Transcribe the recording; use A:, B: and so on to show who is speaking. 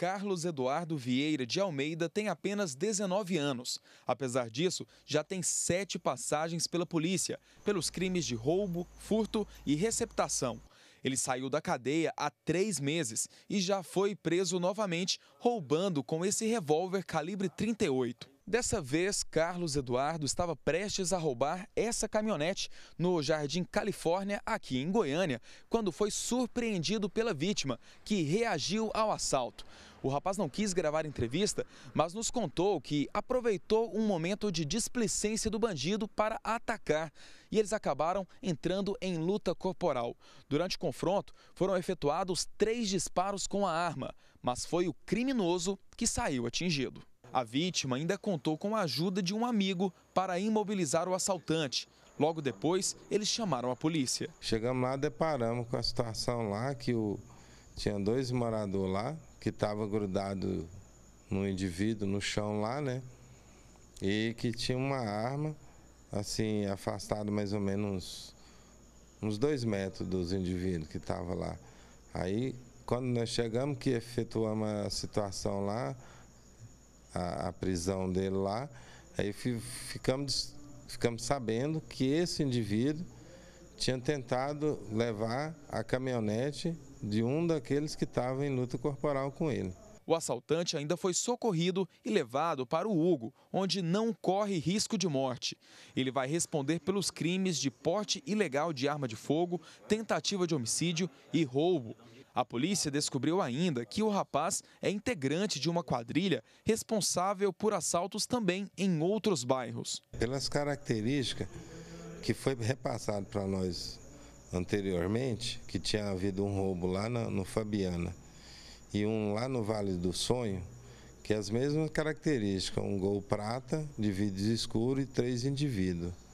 A: Carlos Eduardo Vieira de Almeida tem apenas 19 anos. Apesar disso, já tem sete passagens pela polícia, pelos crimes de roubo, furto e receptação. Ele saiu da cadeia há três meses e já foi preso novamente roubando com esse revólver calibre 38. Dessa vez, Carlos Eduardo estava prestes a roubar essa caminhonete no Jardim Califórnia, aqui em Goiânia, quando foi surpreendido pela vítima, que reagiu ao assalto. O rapaz não quis gravar entrevista, mas nos contou que aproveitou um momento de displicência do bandido para atacar e eles acabaram entrando em luta corporal. Durante o confronto, foram efetuados três disparos com a arma, mas foi o criminoso que saiu atingido. A vítima ainda contou com a ajuda de um amigo para imobilizar o assaltante. Logo depois, eles chamaram a polícia. Chegamos
B: lá, deparamos com a situação lá que o... tinha dois moradores lá que estavam grudados no indivíduo, no chão lá, né? E que tinha uma arma, assim, afastado mais ou menos uns dois metros dos indivíduos que estavam lá. Aí, quando nós chegamos, que efetuamos a situação lá, a, a prisão dele lá. Aí ficamos, ficamos sabendo que esse indivíduo tinha tentado levar a caminhonete de um daqueles que estava em luta corporal com ele.
A: O assaltante ainda foi socorrido e levado para o Hugo, onde não corre risco de morte. Ele vai responder pelos crimes de porte ilegal de arma de fogo, tentativa de homicídio e roubo. A polícia descobriu ainda que o rapaz é integrante de uma quadrilha responsável por assaltos também em outros bairros.
B: Pelas características que foi repassado para nós anteriormente, que tinha havido um roubo lá no, no Fabiana e um lá no Vale do Sonho, que é as mesmas características, um gol prata, de vidros escuro e três indivíduos.